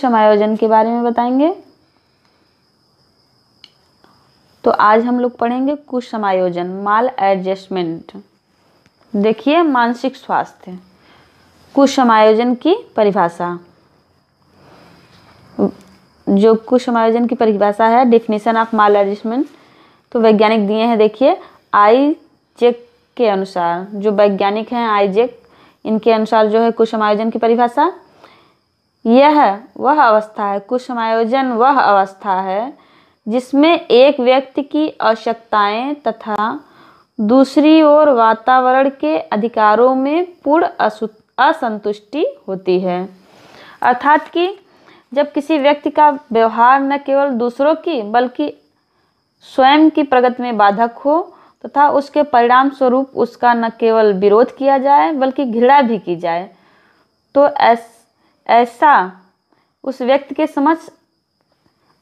समायोजन के बारे में बताएंगे तो आज हम लोग पढ़ेंगे कुछ समायोजन माल एडजस्टमेंट देखिए मानसिक स्वास्थ्य कुछ समायोजन की परिभाषा जो कुछ समायोजन की परिभाषा है डिफिनेशन ऑफ माल एडजस्टमेंट तो वैज्ञानिक दिए हैं देखिए आई चेक के अनुसार जो वैज्ञानिक हैं आईजेक इनके अनुसार जो है कुछ समायोजन की परिभाषा यह वह अवस्था है कुसमायोजन वह अवस्था है जिसमें एक व्यक्ति की आवश्यकताएं तथा दूसरी ओर वातावरण के अधिकारों में पूर्ण असंतुष्टि होती है अर्थात कि जब किसी व्यक्ति का व्यवहार न केवल दूसरों की बल्कि स्वयं की प्रगति में बाधक हो तथा उसके परिणाम स्वरूप उसका न केवल विरोध किया जाए बल्कि घृणा भी की जाए तो ऐसा ऐसा उस व्यक्ति के समक्ष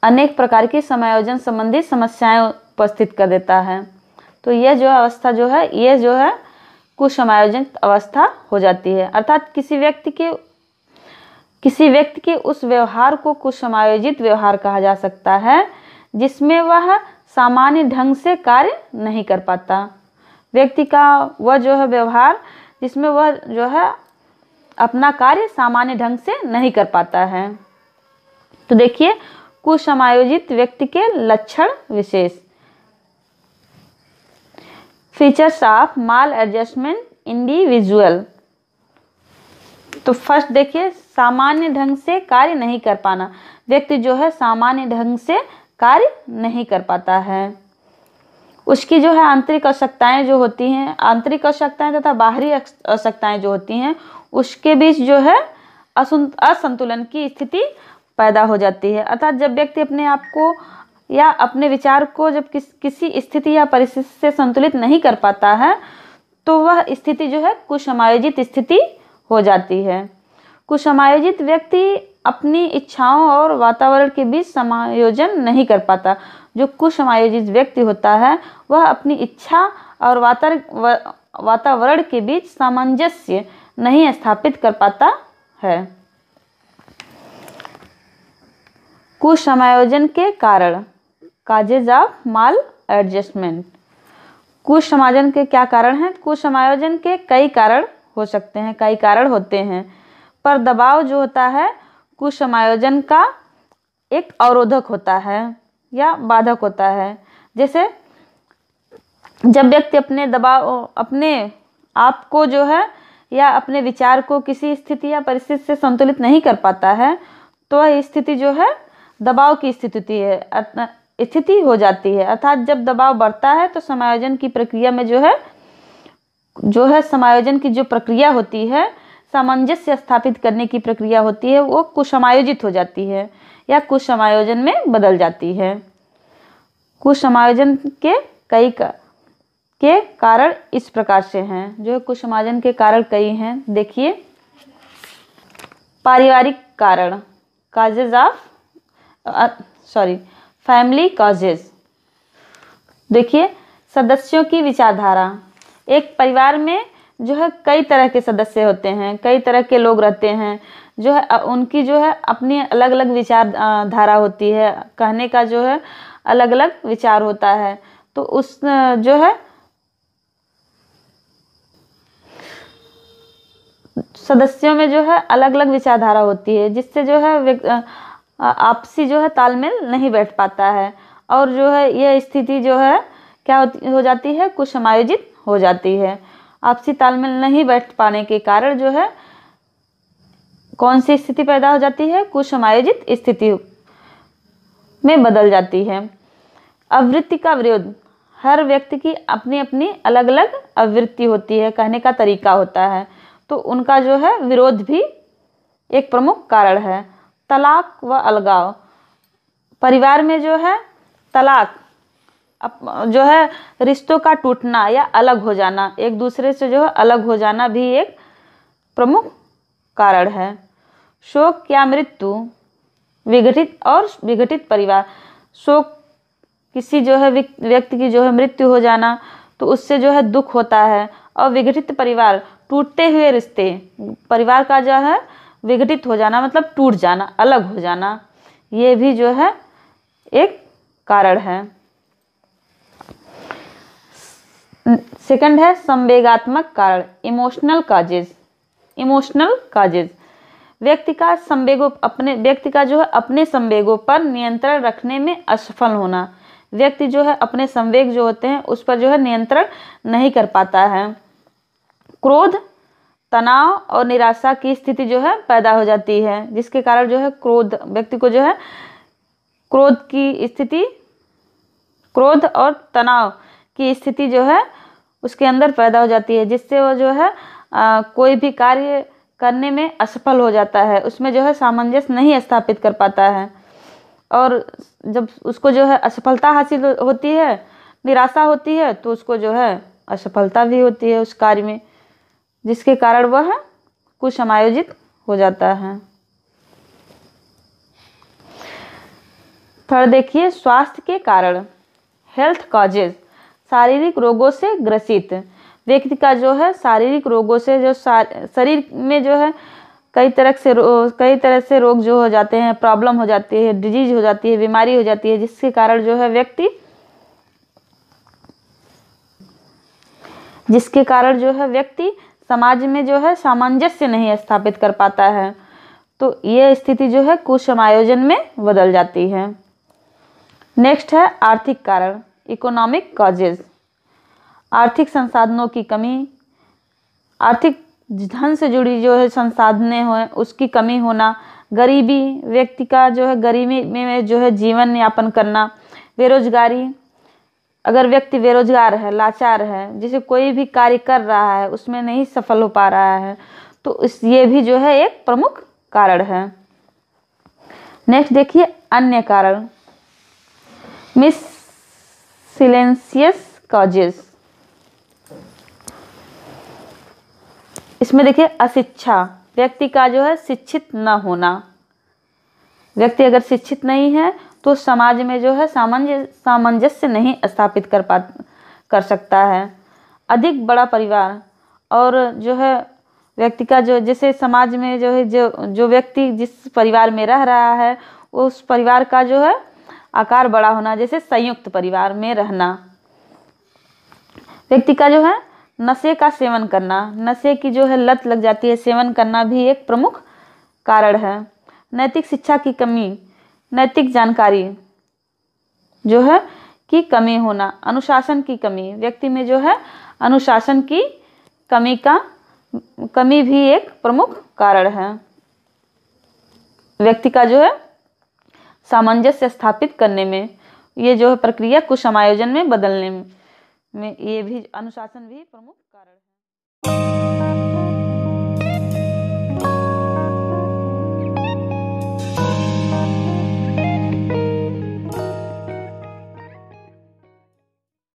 अनेक प्रकार की समायोजन संबंधी समस्याएं उपस्थित कर देता है तो यह जो अवस्था जो है यह जो है कुसमायोजन अवस्था हो जाती है अर्थात किसी व्यक्ति के किसी व्यक्ति के उस व्यवहार को कुसमायोजित व्यवहार कहा जा सकता है जिसमें वह सामान्य ढंग से कार्य नहीं कर पाता व्यक्ति का वह जो है व्यवहार जिसमें वह जो है अपना कार्य सामान्य ढंग से नहीं कर पाता है तो देखिए कुसमायोजित व्यक्ति के लक्षण विशेष features of maladjustment individual तो फर्स्ट देखिए सामान्य ढंग से कार्य नहीं कर पाना व्यक्ति जो है सामान्य ढंग से कार्य नहीं कर पाता है उसकी जो है आंतरिक आवश्यकताएं जो होती हैं आंतरिक आवश्यकताएं तथा बाहरी आवश्यकताएं जो होती हैं उसके बीच जो है असंतुलन की स्थिति पैदा हो जाती है अर्थात जब व्यक्ति अपने आप को या अपने विचार को जब किस किसी स्थिति या परिस्थिति से संतुलित नहीं कर पाता है तो वह स्थिति जो है कुसमायोजित स्थिति हो जाती है कुसमायोजित व्यक्ति अपनी इच्छाओं और वातावरण के बीच समायोजन नहीं कर पाता जो कुसमायोजित व्यक्ति होता है वह अपनी इच्छा और वातावरण के बीच सामंजस्य नहीं स्थापित कर पाता है कुसमायोजन के कारण काजेज ऑफ माल एडजस्टमेंट कुसमायोजन के क्या कारण हैं कुसमायोजन के कई कारण हो सकते हैं कई कारण होते हैं पर दबाव जो होता है कुसमायोजन का एक अवरोधक होता है या बाधक होता है जैसे जब व्यक्ति अपने दबाव अपने आप को जो है या अपने विचार को किसी स्थिति या परिस्थिति से संतुलित नहीं कर पाता है तो वह स्थिति जो है दबाव की स्थिति है स्थिति हो जाती है अर्थात जब दबाव बढ़ता है तो समायोजन की प्रक्रिया में जो है जो है समायोजन की जो प्रक्रिया होती है सामंजस्य स्थापित करने की प्रक्रिया होती है वो कुसमायोजित हो जाती है या कुसमायोजन में बदल जाती है कुसमायोजन के कई का के कारण इस प्रकार से हैं जो कुसुमाजन के कारण कई हैं देखिए पारिवारिक कारण causes of sorry family causes देखिए सदस्यों की विचारधारा एक परिवार में जो है कई तरह के सदस्य होते हैं कई तरह के लोग रहते हैं जो है उनकी जो है अपनी अलग अलग विचार धारा होती है कहने का जो है अलग अलग विचार होता है तो उस जो है सदस्यों में जो है अलग अलग विचारधारा होती है जिससे जो है आपसी जो है तालमेल नहीं बैठ पाता है और जो है यह स्थिति जो है क्या हो जाती है कुछ समायोजित हो जाती है आपसी तालमेल नहीं बैठ पाने के कारण जो है कौन सी स्थिति पैदा हो जाती है कुसमायोजित स्थिति में बदल जाती है आवृत्ति का विरोध हर व्यक्ति की अपनी अपनी अलग अलग आवृत्ति होती है कहने का तरीका होता है तो उनका जो है विरोध भी एक प्रमुख कारण है तलाक व अलगाव परिवार में जो है तलाक जो है रिश्तों का टूटना या अलग हो जाना एक दूसरे से जो है अलग हो जाना भी एक प्रमुख कारण है शोक या मृत्यु विघटित और विघटित परिवार शोक किसी जो है व्यक्ति की जो है मृत्यु हो जाना तो उससे जो है दुख होता है और विघटित परिवार टूटते हुए रिश्ते परिवार का जो है विघटित हो जाना मतलब टूट जाना अलग हो जाना ये भी जो है एक कारण है सेकंड है संवेगात्मक कारण इमोशनल काजेज इमोशनल काजेज व्यक्ति का संवेगों अपने व्यक्ति का जो है अपने संवेगों पर नियंत्रण रखने में असफल होना व्यक्ति जो है अपने संवेग जो होते हैं उस पर जो है नियंत्रण नहीं कर पाता है क्रोध तनाव और निराशा की स्थिति जो है पैदा हो जाती है जिसके कारण जो है क्रोध व्यक्ति को जो है क्रोध की स्थिति क्रोध और तनाव की स्थिति जो है उसके अंदर पैदा हो जाती है जिससे वह जो है आ, कोई भी कार्य करने में असफल हो जाता है उसमें जो है सामंजस्य नहीं स्थापित कर पाता है और जब उसको जो है असफलता हासिल होती है निराशा होती है तो उसको जो है असफलता भी होती है उस कार्य में जिसके कारण वह समायोजित हो जाता है थर्ड देखिए स्वास्थ्य के कारण हेल्थ कॉजेज शारीरिक रोगों से ग्रसित व्यक्ति का जो है शारीरिक रोगों से जो शरीर में जो है कई तरह से कई तरह से रोग जो हो जाते हैं प्रॉब्लम हो जाती है डिजीज हो जाती है बीमारी हो जाती है जिसके कारण जो है व्यक्ति जिसके कारण जो है व्यक्ति समाज में जो है सामंजस्य नहीं स्थापित कर पाता है तो ये स्थिति जो है समायोजन में बदल जाती है नेक्स्ट है आर्थिक कारण इकोनॉमिक कॉजेज आर्थिक संसाधनों की कमी आर्थिक धन से जुड़ी जो है संसाधनें हों उसकी कमी होना गरीबी व्यक्ति का जो है गरीबी में जो है जीवन यापन करना बेरोजगारी अगर व्यक्ति बेरोजगार है लाचार है जिसे कोई भी कार्य कर रहा है उसमें नहीं सफल हो पा रहा है तो इस ये भी जो है एक प्रमुख कारण है नेक्स्ट देखिए अन्य कारण मिस सिलेंसियस कॉजेस इसमें देखिए अशिक्षा व्यक्ति का जो है शिक्षित न होना व्यक्ति अगर शिक्षित नहीं है तो समाज में जो है सामंज सामंजस्य नहीं स्थापित कर पा कर सकता है अधिक बड़ा परिवार और जो है व्यक्ति का जो जैसे समाज में जो है जो जो व्यक्ति जिस परिवार में रह रहा है उस परिवार का जो है आकार बड़ा होना जैसे संयुक्त परिवार में रहना व्यक्ति का जो है नशे का सेवन करना नशे की जो है लत लग जाती है सेवन करना भी एक प्रमुख कारण है नैतिक शिक्षा की कमी नैतिक जानकारी जो है की कमी होना अनुशासन की कमी व्यक्ति में जो है अनुशासन की कमी का कमी भी एक प्रमुख कारण है व्यक्ति का जो है सामंजस्य स्थापित करने में ये जो है प्रक्रिया कुछ समायोजन में बदलने में ये भी अनुशासन भी प्रमुख कारण है